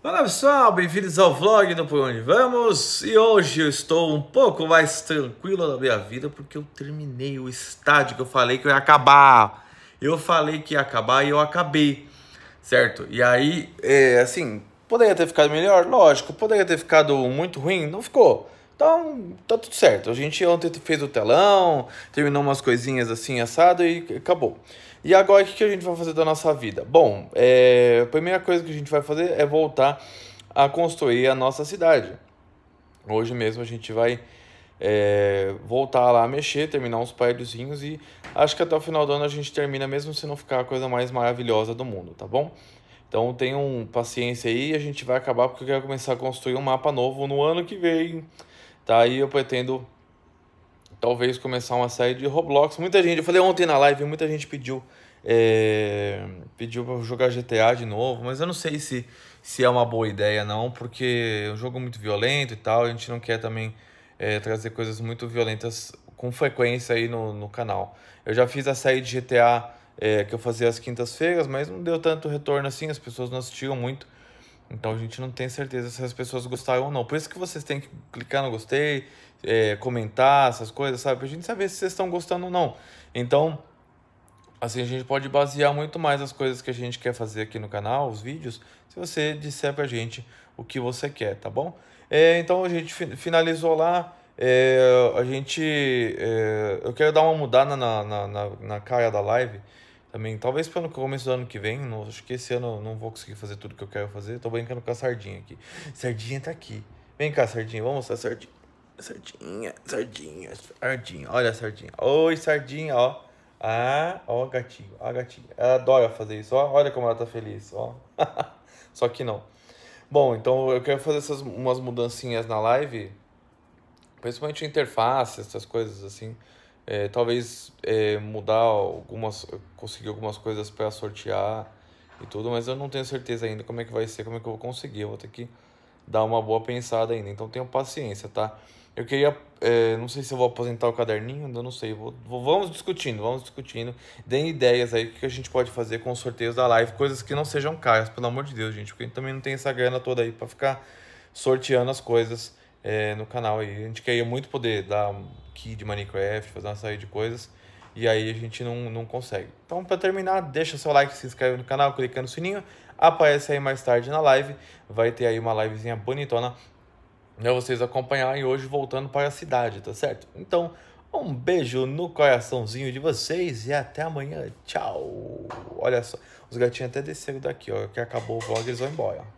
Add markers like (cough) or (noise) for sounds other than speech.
Olá pessoal, bem-vindos ao vlog do Por Onde Vamos e hoje eu estou um pouco mais tranquilo na minha vida porque eu terminei o estádio que eu falei que eu ia acabar. Eu falei que ia acabar e eu acabei, certo? E aí, é, assim, poderia ter ficado melhor? Lógico, poderia ter ficado muito ruim? Não ficou. Então, tá tudo certo. A gente ontem fez o telão, terminou umas coisinhas assim, assado e acabou. E agora, o que a gente vai fazer da nossa vida? Bom, é, a primeira coisa que a gente vai fazer é voltar a construir a nossa cidade. Hoje mesmo a gente vai é, voltar lá a mexer, terminar uns prédiozinhos e acho que até o final do ano a gente termina, mesmo se não ficar a coisa mais maravilhosa do mundo, tá bom? Então tenham paciência aí, a gente vai acabar porque eu quero começar a construir um mapa novo no ano que vem tá aí eu pretendo talvez começar uma série de Roblox. Muita gente, eu falei ontem na live, muita gente pediu é, pediu para jogar GTA de novo, mas eu não sei se se é uma boa ideia não, porque é um jogo muito violento e tal, a gente não quer também é, trazer coisas muito violentas com frequência aí no, no canal. Eu já fiz a série de GTA é, que eu fazia às quintas-feiras, mas não deu tanto retorno assim, as pessoas não assistiam muito. Então a gente não tem certeza se as pessoas gostaram ou não. Por isso que vocês têm que clicar no gostei, é, comentar essas coisas, sabe? Pra gente saber se vocês estão gostando ou não. Então, assim, a gente pode basear muito mais as coisas que a gente quer fazer aqui no canal, os vídeos, se você disser pra gente o que você quer, tá bom? É, então a gente finalizou lá. É, a gente. É, eu quero dar uma mudada na, na, na, na cara da live também. Talvez pelo começo do ano que vem, não, acho que esse ano eu não vou conseguir fazer tudo que eu quero fazer. Tô brincando com a sardinha aqui. Sardinha tá aqui. Vem cá, sardinha, vamos mostrar a sardinha. Sardinha, sardinha, sardinha. Olha a sardinha. Oi, sardinha, ó. Ah, ó, gatinho, ó, gatinho. Ela adora fazer isso, ó. Olha como ela tá feliz, ó. (laughs) Só que não. Bom, então eu quero fazer essas umas mudancinhas na live, principalmente interface, essas coisas assim. É, talvez é, mudar algumas, conseguir algumas coisas para sortear e tudo, mas eu não tenho certeza ainda como é que vai ser, como é que eu vou conseguir. Eu vou ter que dar uma boa pensada ainda, então tenha paciência, tá? Eu queria, é, não sei se eu vou aposentar o caderninho, ainda não sei. Vou, vou, vamos discutindo, vamos discutindo. Deem ideias aí que a gente pode fazer com os sorteios da live, coisas que não sejam caras, pelo amor de Deus, gente, porque a gente também não tem essa grana toda aí para ficar sorteando as coisas é, no canal aí. A gente queria muito poder dar key de Minecraft, fazer uma série de coisas. E aí a gente não, não consegue. Então, para terminar, deixa seu like, se inscreve no canal, clica no sininho. Aparece aí mais tarde na live. Vai ter aí uma livezinha bonitona pra vocês acompanharem hoje voltando para a cidade, tá certo? Então, um beijo no coraçãozinho de vocês e até amanhã. Tchau! Olha só, os gatinhos até desceram daqui, ó. Que acabou o vlog, eles vão embora.